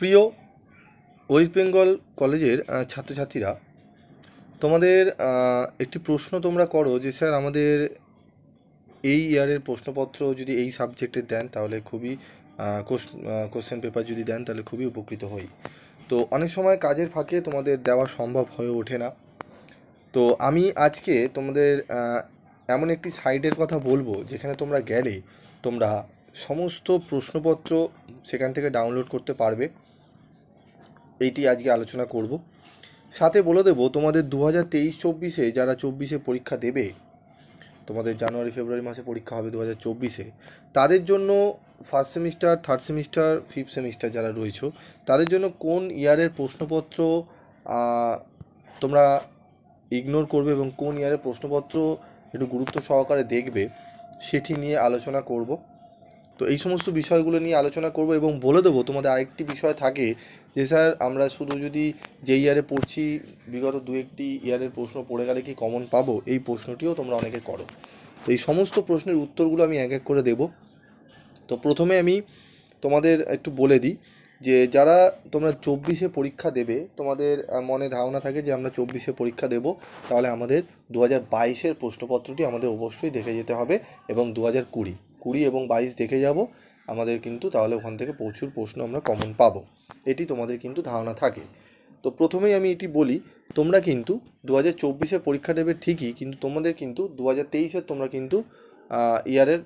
প্রিয় ওয়েস্ট বেঙ্গল কলেজের ছাত্রছাত্রীরা তোমাদের একটি প্রশ্ন তোমরা করো যে স্যার আমাদের এই ইয়ারের প্রশ্নপত্র যদি এই সাবজেক্টে দেন তাহলে খুবই কোশ্চেন পেপার যদি দেন তাহলে খুবই উপকৃত হই তো অনেক সময় কাজের ফাঁকে তোমাদের দেওয়া সম্ভব হয়ে ওঠে না তো আমি আজকে তোমাদের এমন একটি সাইটের কথা বলবো যেখানে তোমরা গেলে তোমরা সমস্ত প্রশ্নপত্র সেখান থেকে ডাউনলোড করতে পারবে এইটি আজকে আলোচনা করব সাথে বলে দেবো তোমাদের দু হাজার তেইশ চব্বিশে যারা চব্বিশে পরীক্ষা দেবে তোমাদের জানুয়ারি ফেব্রুয়ারি মাসে পরীক্ষা হবে দু হাজার চব্বিশে তাদের জন্য first semester third semester fifth semester যারা রয়েছে তাদের জন্য কোন ইয়ারের প্রশ্নপত্র তোমরা ইগনোর করবে এবং কোন ইয়ারের প্রশ্নপত্র একটু গুরুত্ব সহকারে দেখবে সেটি নিয়ে আলোচনা করব তো এই সমস্ত বিষয়গুলো নিয়ে আলোচনা করব এবং বলে দেবো তোমাদের আরেকটি বিষয় থাকে যে স্যার আমরা শুধু যদি যে ইয়ারে পড়ছি বিগত দু একটি ইয়ারের প্রশ্ন পড়ে গেলে কি কমন পাবো এই প্রশ্নটিও তোমরা অনেকে করো তো এই সমস্ত প্রশ্নের উত্তরগুলো আমি এক এক করে দেব তো প্রথমে আমি তোমাদের একটু বলে দিই যে যারা তোমরা চব্বিশে পরীক্ষা দেবে তোমাদের মনে ধারণা থাকে যে আমরা চব্বিশে পরীক্ষা দেব তাহলে আমাদের দু হাজার বাইশের প্রশ্নপত্রটি আমাদের অবশ্যই দেখে যেতে হবে এবং দু হাজার কুড়ি কুড়ি এবং বাইশ দেখে যাব আমাদের কিন্তু তাহলে ওখান থেকে প্রচুর প্রশ্ন আমরা কমন পাবো এটি তোমাদের কিন্তু ধারণা থাকে তো প্রথমেই আমি এটি বলি তোমরা কিন্তু দু হাজার চব্বিশে পরীক্ষা দেবে ঠিকই কিন্তু তোমাদের কিন্তু দু হাজার তেইশের তোমরা কিন্তু ইয়ারের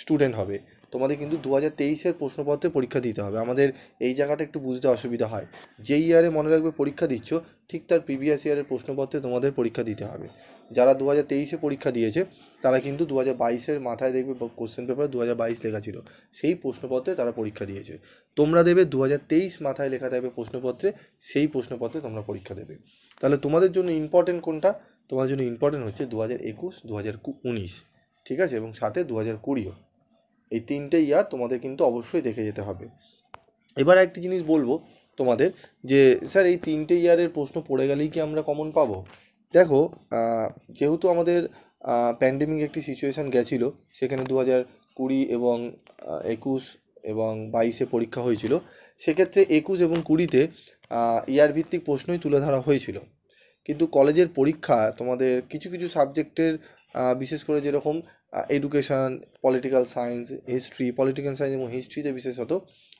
স্টুডেন্ট হবে তোমাদের কিন্তু দু হাজার তেইশের প্রশ্নপত্রে পরীক্ষা দিতে হবে আমাদের এই জায়গাটা একটু বুঝতে অসুবিধা হয় যেই ইয়ারে মনে রাখবে পরীক্ষা দিচ্ছ ঠিক তার প্রিভিয়াস ইয়ারের প্রশ্নপত্রে তোমাদের পরীক্ষা দিতে হবে যারা দু হাজার তেইশে পরীক্ষা দিয়েছে তারা কিন্তু দু হাজার বাইশের মাথায় দেখবে কোশ্চেন পেপারে দু হাজার বাইশ লেখা ছিল সেই প্রশ্নপত্রে তারা পরীক্ষা দিয়েছে তোমরা দেবে দু হাজার তেইশ মাথায় লেখা থাকবে প্রশ্নপত্রে সেই প্রশ্নপত্রে তোমরা পরীক্ষা দেবে তাহলে তোমাদের জন্য ইম্পর্টেন্ট কোনটা তোমার জন্য ইম্পর্টেন্ট হচ্ছে দু হাজার একুশ দু হাজার উনিশ ঠিক আছে এবং সাথে দু হাজার কুড়িও এই তিনটে ইয়ার তোমাদের কিন্তু অবশ্যই দেখে যেতে হবে এবার একটি জিনিস বলবো তোমাদের যে স্যার এই তিনটে ইয়ারের প্রশ্ন পড়ে গেলেই কি আমরা কমন পাবো দেখো যেহেতু আমাদের প্যান্ডেমিক একটি সিচুয়েশান গেছিলো সেখানে দু হাজার কুড়ি এবং একুশ এবং বাইশে পরীক্ষা হয়েছিল সেক্ষেত্রে একুশ এবং কুড়িতে ইয়ার ভিত্তিক প্রশ্নই তুলে ধরা হয়েছিল কিন্তু কলেজের পরীক্ষা তোমাদের কিছু কিছু সাবজেক্টের বিশেষ করে যেরকম education political science history political science এবং হিস্ট্রিতে বিশেষত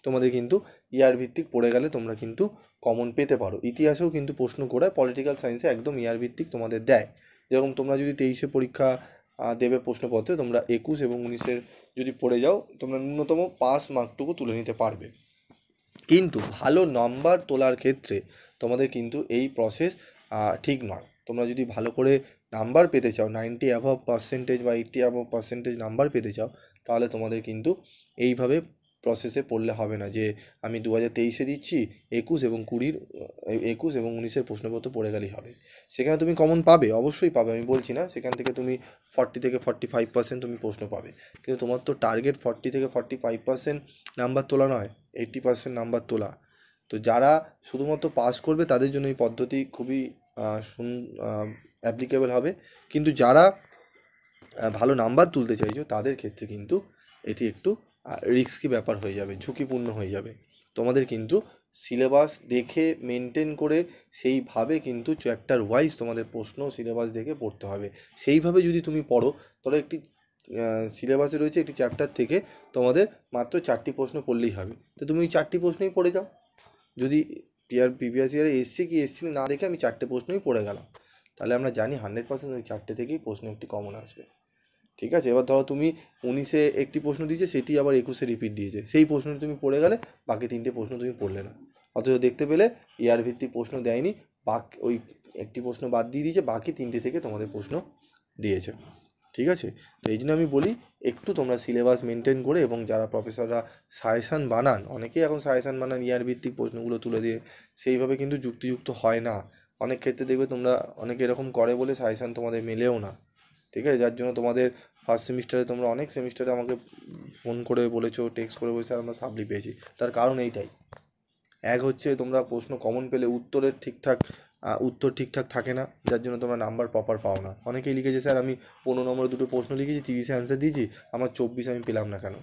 তোমাদের কিন্তু ইয়ার ভিত্তিক পড়ে গেলে তোমরা কিন্তু কমন পেতে পারো ইতিহাসেও কিন্তু প্রশ্ন করায় পলিটিক্যাল সায়েন্সে একদম ইয়ার ভিত্তিক তোমাদের দেয় যেরকম তোমরা যদি তেইশে পরীক্ষা দেবে প্রশ্নপত্রে তোমরা একুশ এবং উনিশের যদি পড়ে যাও তোমরা ন্যূনতম পাস মার্কটুকু তুলে নিতে পারবে কিন্তু ভালো নম্বর তোলার ক্ষেত্রে তোমাদের কিন্তু এই প্রসেস ঠিক নয় তোমরা যদি ভালো করে নাম্বার পেতে চাও নাইনটি অ্যাভাব পার্সেন্টেজ বা এইটটি অ্যাভাব পার্সেন্টেজ নাম্বার পেতে চাও তাহলে তোমাদের কিন্তু এইভাবে প্রসেসে পড়লে হবে না যে আমি দু হাজার তেইশে দিচ্ছি একুশ এবং কুড়ির একুশ এবং উনিশের প্রশ্নপত্র পড়ে গেলেই হবে সেখানে তুমি কমন পাবে অবশ্যই পাবে আমি বলছি না সেখান থেকে তুমি ফর্টি থেকে ফর্টি ফাইভ পার্সেন্ট তুমি প্রশ্ন পাবে কিন্তু তোমার তো টার্গেট ফর্টি থেকে ফর্টি ফাইভ পার্সেন্ট নাম্বার তোলা নয় এইট্টি পার্সেন্ট নাম্বার তোলা তো যারা শুধুমাত্র পাস করবে তাদের জন্য এই পদ্ধতি খুবই অ্যাপ্লিকেবল হবে কিন্তু যারা ভালো নাম্বার তুলতে চাইছো তাদের ক্ষেত্রে কিন্তু এটি একটু রিস্কি ব্যাপার হয়ে যাবে ঝুঁকিপূর্ণ হয়ে যাবে তোমাদের কিন্তু সিলেবাস দেখে মেনটেন করে সেইভাবে কিন্তু চ্যাপ্টার ওয়াইজ তোমাদের প্রশ্ন সিলেবাস দেখে পড়তে হবে সেইভাবে যদি তুমি পড়ো তাহলে একটি সিলেবাসে রয়েছে একটি চ্যাপ্টার থেকে তোমাদের মাত্র চারটি প্রশ্ন পড়লেই হবে তো তুমি ওই চারটি প্রশ্নই পড়ে যাও যদি পিআর প্রিভিয়াস ইয়ারে এসছে কি এসছে না দেখে আমি চারটে প্রশ্নই পড়ে গেলাম তাহলে আমরা জানি হান্ড্রেড পার্সেন্ট ওই চারটে থেকেই প্রশ্ন একটি কমন আসবে ঠিক আছে এবার ধরো তুমি উনিশে একটি প্রশ্ন দিয়েছে সেটি আবার একুশে রিপিট দিয়েছে সেই প্রশ্নটি তুমি পড়ে গেলে বাকি তিনটে প্রশ্ন তুমি পড়লে না অথচ দেখতে পেলে ইয়ার ভিত্তিক প্রশ্ন দেয়নি বাক ওই একটি প্রশ্ন বাদ দিয়ে দিয়েছে বাকি তিনটে থেকে তোমাদের প্রশ্ন দিয়েছে ঠিক আছে তো এই জন্য আমি বলি একটু তোমরা সিলেবাস মেনটেন করে এবং যারা প্রফেসররা সাজেশান বানান অনেকেই এখন সাজেশান বানান ইয়ার e ভিত্তিক প্রশ্নগুলো তুলে দিয়ে সেইভাবে কিন্তু যুক্তিযুক্ত হয় না অনেক ক্ষেত্রে দেখবে তোমরা অনেকে এরকম করে বলে সাজেশান তোমাদের মেলেও না ঠিক আছে যার জন্য তোমাদের ফার্স্ট সেমিস্টারে তোমরা অনেক সেমিস্টারে আমাকে ফোন করে বলেছো টেক্সট করে বলেছো আমরা সাবলি পেয়েছি তার কারণ এইটাই এক হচ্ছে তোমরা প্রশ্ন কমন পেলে উত্তরের ঠিকঠাক উত্তর ঠিকঠাক থাকে না যার জন্য তোমরা নাম্বার প্রপার পাও না অনেকেই লিখেছে স্যার আমি পনেরো নম্বরে দুটো প্রশ্ন লিখেছি তিরিশে অ্যান্সার দিয়েছি আমার চব্বিশ আমি পেলাম না কেন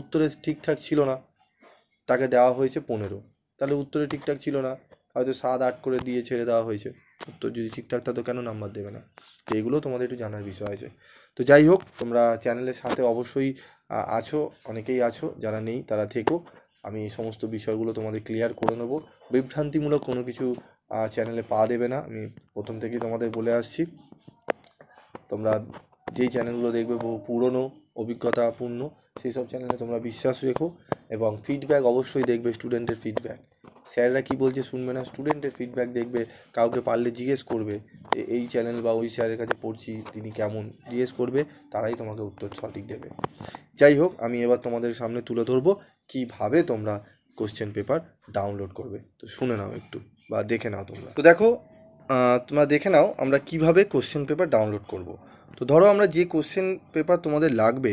উত্তরে ঠিকঠাক ছিল না তাকে দেওয়া হয়েছে পনেরো তাহলে উত্তরে ঠিকঠাক ছিল না হয়তো সাত আট করে দিয়ে ছেড়ে দেওয়া হয়েছে উত্তর যদি ঠিকঠাক থাকতো কেন নাম্বার দেবে না তো এগুলো তোমাদের একটু জানার বিষয় আছে তো যাই হোক তোমরা চ্যানেলের সাথে অবশ্যই আছো অনেকেই আছো যারা নেই তারা থেকো আমি সমস্ত বিষয়গুলো তোমাদের ক্লিয়ার করে নেবো বিভ্রান্তিমূলক কোনো কিছু চ্যানেলে পা দেবে না আমি প্রথম থেকেই তোমাদের বলে আসছি তোমরা যেই চ্যানেলগুলো দেখবে পুরনো অভিজ্ঞতাপূর্ণ সেই সব চ্যানেলে তোমরা বিশ্বাস রেখো এবং ফিডব্যাক অবশ্যই দেখবে স্টুডেন্টের ফিডব্যাক স্যাররা কি বলছে শুনবে না স্টুডেন্টের ফিডব্যাক দেখবে কাউকে পারলে জিজ্ঞেস করবে যে এই চ্যানেল বা ওই স্যারের কাছে পড়ছি তিনি কেমন জিজ্ঞেস করবে তারাই তোমাকে উত্তর সঠিক দেবে যাই হোক আমি এবার তোমাদের সামনে তুলে ধরবো কীভাবে তোমরা কোশ্চেন পেপার ডাউনলোড করবে তো শুনে নাও একটু বা দেখে নাও তোমরা তো দেখো তোমরা দেখে নাও আমরা কিভাবে কোশ্চেন পেপার ডাউনলোড করব তো ধরো আমরা যে কোশ্চেন পেপার তোমাদের লাগবে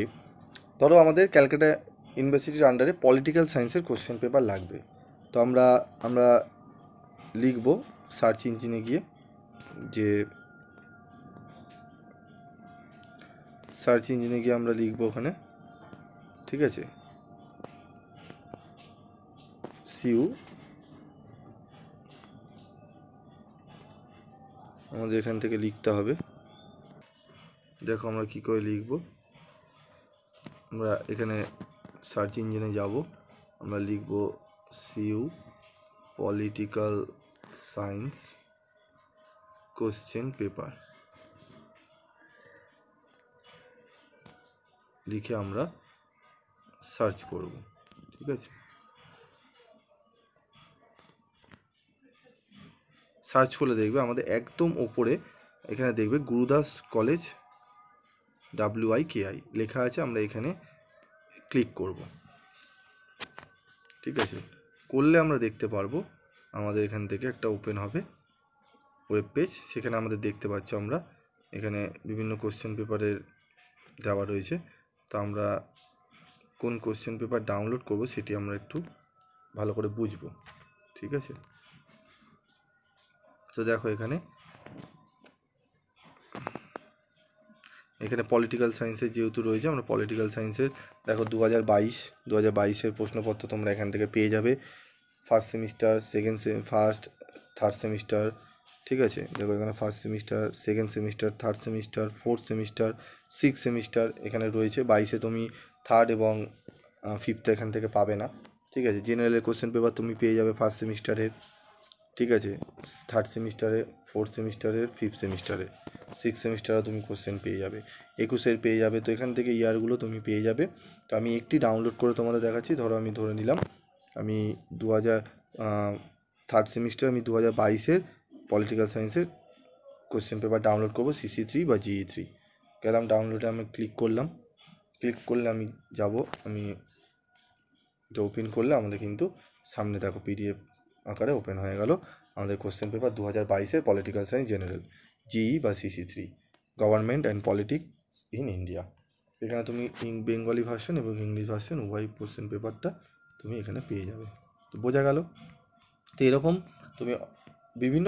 ধরো আমাদের ক্যালকাটা ইউনিভার্সিটির আন্ডারে পলিটিক্যাল সায়েন্সের কোশ্চেন পেপার লাগবে তো আমরা আমরা লিখব সার্চ ইঞ্জিনে গিয়ে যে সার্চ ইঞ্জিনে গিয়ে আমরা লিখবো ওখানে ঠিক আছে সিউ আমাদের এখান থেকে লিখতে হবে দেখো আমরা কি করে লিখব আমরা এখানে সার্চ ইঞ্জিনে যাব আমরা লিখব CU political science question paper লিখে আমরা সার্চ করব ঠিক আছে সার্চ করলে দেখবে আমাদের একদম ওপরে এখানে দেখবে গুরুদাস কলেজ ডাব্লিউআই কেআই লেখা আছে আমরা এখানে ক্লিক করব ঠিক আছে করলে আমরা দেখতে পারবো আমাদের এখান থেকে একটা ওপেন হবে ওয়েব পেজ সেখানে আমাদের দেখতে পাচ্ছ আমরা এখানে বিভিন্ন কোশ্চেন পেপারের দেওয়া রয়েছে তো আমরা কোন কোশ্চেন পেপার ডাউনলোড করব সেটি আমরা একটু ভালো করে বুঝবো ঠিক আছে তো দেখো এখানে এখানে পলিটিক্যাল সায়েন্সের যেহেতু রয়েছে আমরা পলিটিক্যাল সায়েন্সের দেখো দু হাজার বাইশ দু হাজার বাইশের প্রশ্নপত্র তোমরা এখান থেকে পেয়ে যাবে first semester second semi first third semester ঠিক আছে দেখো এখানে first semester second semester third semester fourth semester six semester এখানে রয়েছে বাইশে তুমি থার্ড এবং ফিফথ এখান থেকে পাবে না ঠিক আছে জেনারেলের কোশ্চেন পেপার তুমি পেয়ে যাবে ফার্স্ট সেমিস্টারের ঠিক আছে থার্ড সেমিস্টারে ফোর্থ সেমিস্টারের ফিফথ সেমিস্টারে সিক্স সেমিস্টারে তুমি কোশ্চেন পেয়ে যাবে একুশের পেয়ে যাবে তো এখান থেকে ইয়ারগুলো তুমি পেয়ে যাবে তো আমি একটি ডাউনলোড করে তোমাদের দেখাচ্ছি ধরো আমি ধরে নিলাম আমি দু হাজার থার্ড সেমিস্টার আমি দু হাজার বাইশের পলিটিক্যাল সায়েন্সের কোশ্চেন পেপার ডাউনলোড করবো সিসি থ্রি বা জিই থ্রি e গেলাম ডাউনলোডে আমি ক্লিক করলাম ক্লিক করলে আমি যাব আমি ওপেন করলে আমাদের কিন্তু সামনে দেখো পিডিএফ আকারে ওপেন হয়ে গেল আমাদের কোশ্চেন পেপার দু হাজার বাইশে পলিটিক্যাল সায়েন্স জেনারেল জিই বা CC three government and politics in India এখানে তুমি বেঙ্গলি ভার্সন এবং ইংলিশ ভার্সন উভয় কোশ্চেন পেপারটা তুমি এখানে পেয়ে যাবে তো বোঝা গেল তো এরকম তুমি বিভিন্ন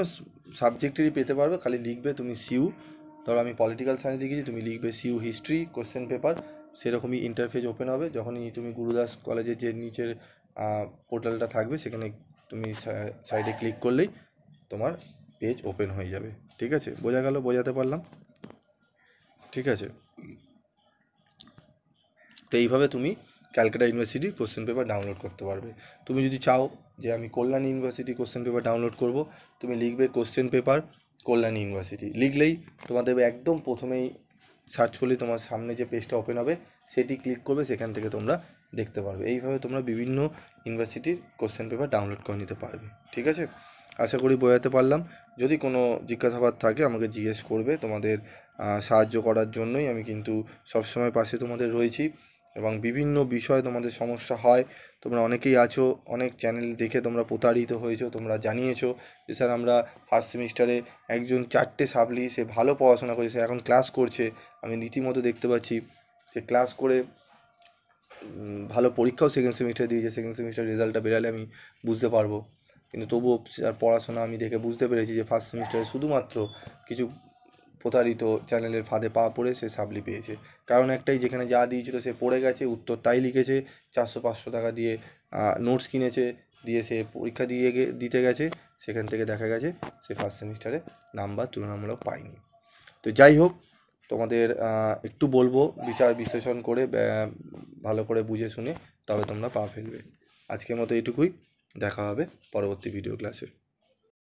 সাবজেক্টেরই পেতে পারবে খালি লিখবে তুমি সিউ ধরো আমি পলিটিক্যাল সায়েন্স লিখেছি তুমি লিখবে সিউ হিস্ট্রি কোশ্চেন পেপার সেরকমই ইন্টারফেস ওপেন হবে যখনই তুমি গুরুদাস কলেজের যে নিচের পোর্টালটা থাকবে সেখানে তুমি সাইডে ক্লিক করলেই তোমার পেজ ওপেন হয়ে যাবে ঠিক আছে বোঝা গেল বোঝাতে পারলাম ঠিক আছে তো এইভাবে তুমি ক্যালকাটা ইউনিভার্সিটির কোশ্চেন পেপার ডাউনলোড করতে পারবে তুমি যদি চাও যে আমি Kalyan university question paper download করব তুমি লিখবে কোশ্চেন পেপার কল্যাণ ইউনিভার্সিটি লিখলেই তোমাদের একদম প্রথমেই সার্চ করলে তোমার সামনে যে পেজটা ওপেন হবে সেটি ক্লিক করবে সেখান থেকে তোমরা দেখতে পারবে এইভাবে তোমরা বিভিন্ন ইউনিভার্সিটির কোশ্চেন পেপার ডাউনলোড করে নিতে পারবে ঠিক আছে আশা করি বোঝাতে পারলাম যদি কোনো জিজ্ঞাসাবাদ থাকে আমাকে জিজ্ঞেস করবে তোমাদের সাহায্য করার জন্যই আমি কিন্তু সবসময় পাশে তোমাদের রয়েছি এবং বিভিন্ন বিষয়ে তোমাদের সমস্যা হয় তোমরা অনেকেই আছো অনেক চ্যানেল দেখে তোমরা প্রতারিত হয়েছো তোমরা জানিয়েছো যে স্যার আমরা ফার্স্ট সেমিস্টারে একজন চারটে সাবলি সে ভালো পড়াশোনা করেছে সে এখন ক্লাস করছে আমি রীতিমতো দেখতে পাচ্ছি সে ক্লাস করে ভালো পরীক্ষাও সেকেন্ড সেমিস্টার দিয়েছে সেকেন্ড সেমিস্টার রেজাল্টটা বেরালে আমি বুঝতে পারবো কিন্তু তবুও তার পড়াশোনা আমি দেখে বুঝতে পেরেছি যে ফার্স্ট সেমিস্টারে শুধুমাত্র কিছু প্রতারিত চ্যানেলের ফাঁদে পা পড়ে সে সাবলি পেয়েছে কারণ একটাই যেখানে যা দিয়েছিল সে পড়ে গেছে উত্তর তাই লিখেছে চারশো পাঁচশো টাকা দিয়ে নোটস কিনেছে দিয়ে সে পরীক্ষা দিয়ে দিতে গেছে সেখান থেকে দেখা গেছে সে ফার্স্ট সেমিস্টারে নাম্বার তুলনামূলক পায়নি তো যাই হোক তোমাদের একটু বলবো বিচার বিশ্লেষণ করে ভালো করে বুঝে শুনে তবে তোমরা পা ফেলবে আজকের মতো এটুকুই দেখা হবে পরবর্তী ভিডিও ক্লাসে